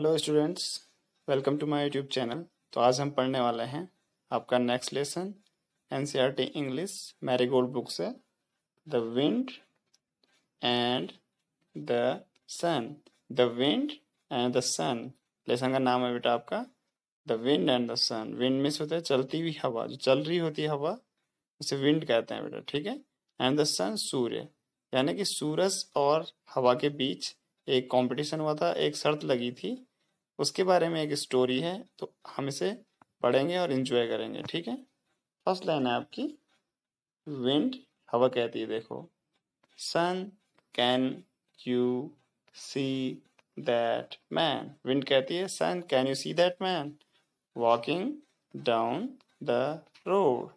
Hello students welcome to my YouTube channel तो आज हम पढ़ने वाले हैं आपका next lesson NCERT English Marigold book से the wind and the sun the wind and the sun lesson का नाम है बेटा आपका the wind and the sun wind miss होता है चलती हुई हवा जो चल रही होती है हवा उसे विंड कहते हैं बेटा ठीक है एंड द सन सूर्य यानी कि सूरज और हवा के बीच एक कंपटीशन हुआ था एक शर्त लगी थी उसके बारे में एक स्टोरी है तो हम इसे पढ़ेंगे और इन्जॉय करेंगे ठीक है फर्स्ट लाइन है आपकी विंड हवा कहती है देखो sun can you see that man wind कहती है sun can you see that man walking down the road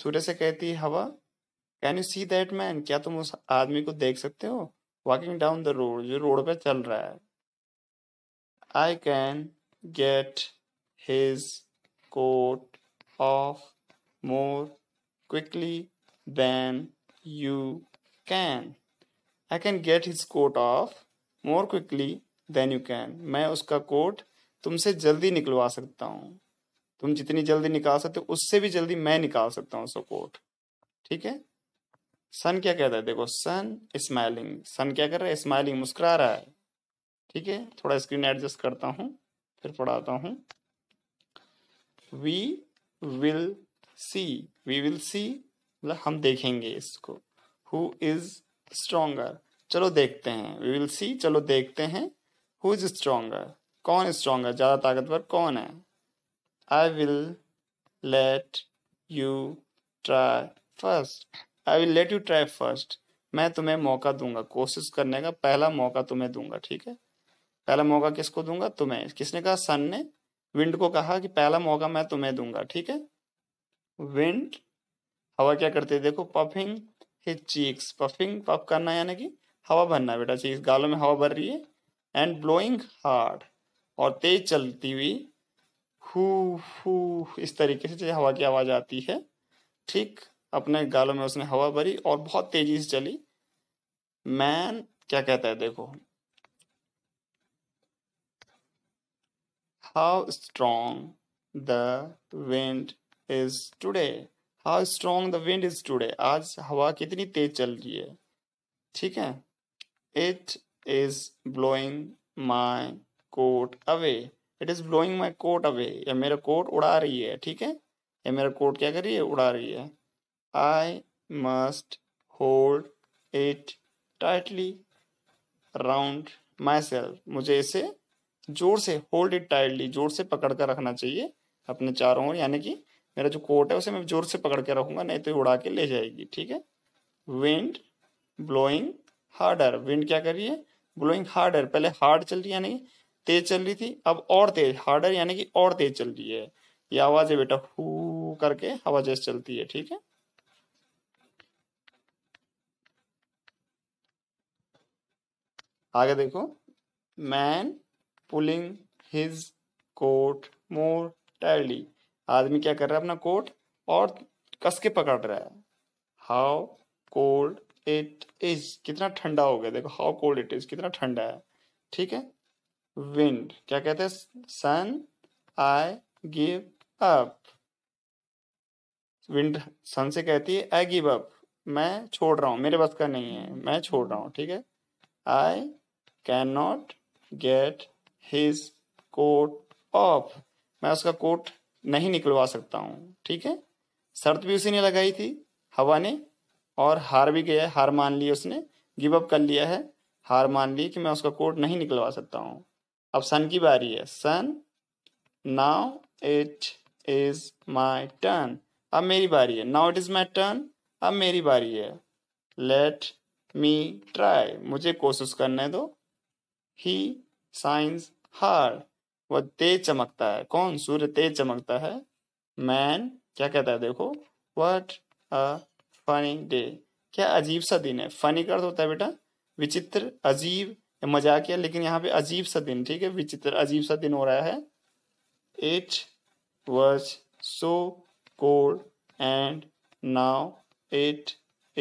सूर्य से कहती है हवा can you see that man क्या तुम उस आदमी को देख सकते हो वॉकिंग डाउन द रोड जो रोड पे चल रहा है I can get his coat off more quickly than you can. I can get his coat off more quickly than you can. मैं उसका कोट तुमसे जल्दी निकलवा सकता हूँ तुम जितनी जल्दी निकाल सकते हो उससे भी जल्दी मैं निकाल सकता हूँ उसका कोट ठीक है सन क्या कहता है देखो सन स्माइलिंग सन क्या कर रहा है स्माइलिंग मुस्कुरा रहा है ठीक है थोड़ा स्क्रीन एडजस्ट करता हूँ फिर पढ़ाता हूँ we will see we will see मतलब हम देखेंगे इसको हु इज स्ट्रोंगर चलो देखते हैं वी विल सी चलो देखते हैं हु इज स्ट्रोंगर कौन स्ट्रोंगर ज़्यादा ताकतवर कौन है I will let you try first I will let you try first मैं तुम्हें मौका दूंगा कोशिश करने का पहला मौका तुम्हें दूंगा ठीक है पहला मौका किसको दूंगा तुम्हें किसने कहा सन ने विंड को कहा कि पहला मौका मैं तुम्हें दूंगा ठीक है विंड हवा क्या करती है देखो puffing his cheeks puffing puff करना यानी कि हवा भरना बेटा चीज गालों में हवा भर रही है एंड ब्लोइंग हार्ड और तेज चलती हुई हु हु इस तरीके से हवा की आवाज आती है ठीक अपने गालों में उसने हवा भरी और बहुत तेजी से चली मैन क्या कहता है देखो how strong the wind is today how strong the wind is today आज हवा कितनी तेज चल रही है ठीक है it is blowing my coat away it is blowing my coat away या मेरा कोट उड़ा रही है ठीक है या मेरा कोट क्या कर रही है उड़ा रही है I must hold it tightly round myself मुझे इसे जोर से होल्ड इट टाइटली जोर से पकड़ कर रखना चाहिए अपने चारों ओर यानी कि मेरा जो कोट है उसे मैं जोर से पकड़ के रखूंगा नहीं तो उड़ा के ले जाएगी ठीक है विंड ब्लोइंग हार्डर विंड क्या कर रही है ब्लोइंग हार्डर पहले हार्ड चल रही यानी तेज चल रही थी अब और तेज हार्डर यानी कि और तेज चल रही है ये आवाज है बेटा हु करके हवा जैसे चलती है ठीक है आगे देखो man pulling his coat more tiredly आदमी क्या कर रहा है अपना कोट और कस के पकड़ रहा है हाउ कोल्ड इट इज कितना ठंडा हो गया देखो हाउ कोल्ड इट इज कितना ठंडा है ठीक है विंड क्या कहते हैं sun I give up wind sun से कहती है आई गिव अप मैं छोड़ रहा हूँ मेरे बस का नहीं है मैं छोड़ रहा हूँ ठीक है I can not get his coat off मैं उसका कोट नहीं निकलवा सकता हूँ ठीक है शर्त भी उसी ने लगाई थी हवा ने और हार भी गया हार मान ली उसने गिव अप कर लिया है हार मान ली कि मैं उसका कोट नहीं निकलवा सकता हूँ अब सन की बारी है sun now it is my turn अब मेरी बारी है now it is my turn अब मेरी बारी है लेट मी ट्राई मुझे कोशिश करने दो ही साइंस हार वह तेज चमकता है कौन सूर्य तेज चमकता है मैन क्या कहता है देखो वट अ फनी डे क्या अजीब सा दिन है फनी का अर्थ होता है बेटा विचित्र अजीब मजाक है लेकिन यहाँ पे अजीब सा दिन ठीक है विचित्र अजीब सा दिन हो रहा है it was so cold and now it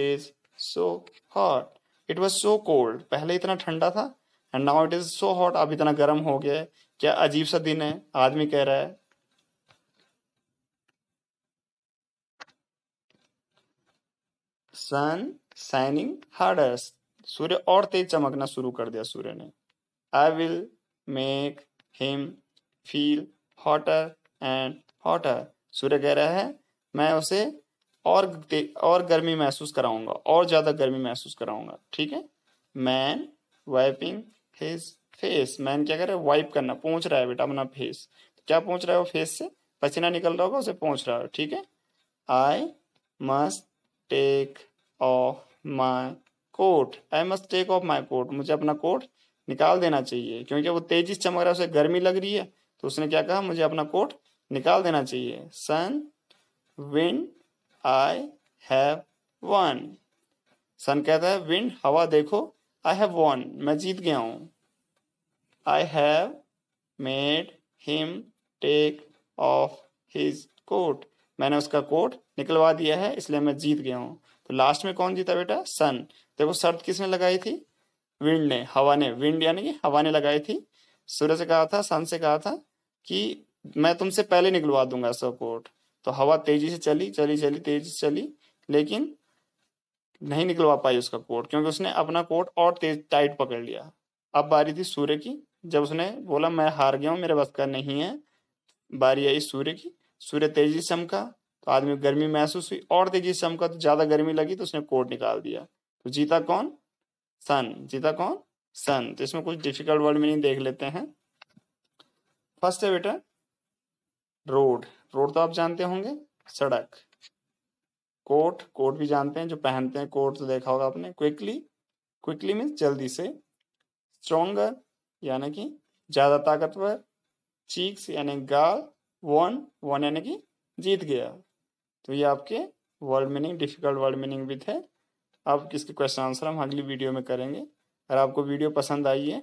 is so hot it was so cold पहले इतना ठंडा था and now it is so hot अब इतना गर्म हो गया है क्या अजीब सा दिन है आदमी कह रहा है सन साइनिंग हार्डर सूर्य और तेज चमकना शुरू कर दिया सूर्य ने I will make him feel hotter and hotter सूर्य कह रहा है मैं उसे और और गर्मी महसूस कराऊंगा और ज्यादा गर्मी महसूस कराऊंगा ठीक है man wiping face face man क्या कर रहा है वाइप करना पहुंच रहा है बेटा अपना फेस तो क्या पहुंच रहा है वो फेस से पसीना निकल रहा होगा उसे पहुंच रहा है ठीक है I must take off my coat I must take off my coat मुझे अपना कोट निकाल देना चाहिए क्योंकि वो तेजी चमक रहा है उसे गर्मी लग रही है तो उसने क्या कहा मुझे अपना कोट निकाल देना चाहिए sun wind I have won sun कहता है विंड हवा देखो आई हैव वॉन मैं जीत गया हूँ I have made him take off his coat मैंने उसका कोट निकलवा दिया है इसलिए मैं जीत गया हूँ तो लास्ट में कौन जीता बेटा सन देखो शर्त किसने लगाई थी विंड ने हवा ने विंड यानी कि हवा ने लगाई थी सूर्य से कहा था सन से कहा था कि मैं तुमसे पहले निकलवा दूंगा सब कोट तो हवा तेजी से चली चली चली तेजी से चली लेकिन नहीं निकलवा पाई उसका कोट क्योंकि उसने अपना कोट और तेज टाइट पकड़ लिया अब बारी थी सूर्य की जब उसने बोला मैं हार गया हूँ मेरे बस का नहीं है बारी आई सूर्य की सूर्य तेजी से चमका तो आदमी गर्मी महसूस हुई और तेजी से चमका तो ज्यादा गर्मी लगी तो उसने कोट निकाल दिया तो जीता कौन सन जीता कौन सन तो इसमें कुछ डिफिकल्ट वर्ड मीनिंग देख लेते हैं फर्स्ट है बेटा रोड रोड तो आप जानते होंगे सड़क कोट कोट भी जानते हैं जो पहनते हैं कोट तो देखा होगा आपने क्विकली क्विकली मीन्स जल्दी से स्ट्रोंगर यानी कि ज़्यादा ताकतवर चीक्स यानी गाल वन वन यानी कि जीत गया तो ये आपके word meaning difficult word meaning भी थे आप किसके क्वेश्चन आंसर हम अगली वीडियो में करेंगे अगर आपको वीडियो पसंद आई है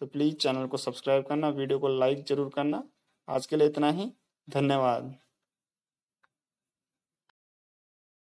तो प्लीज़ चैनल को सब्सक्राइब करना वीडियो को लाइक ज़रूर करना आज के लिए इतना ही धन्यवाद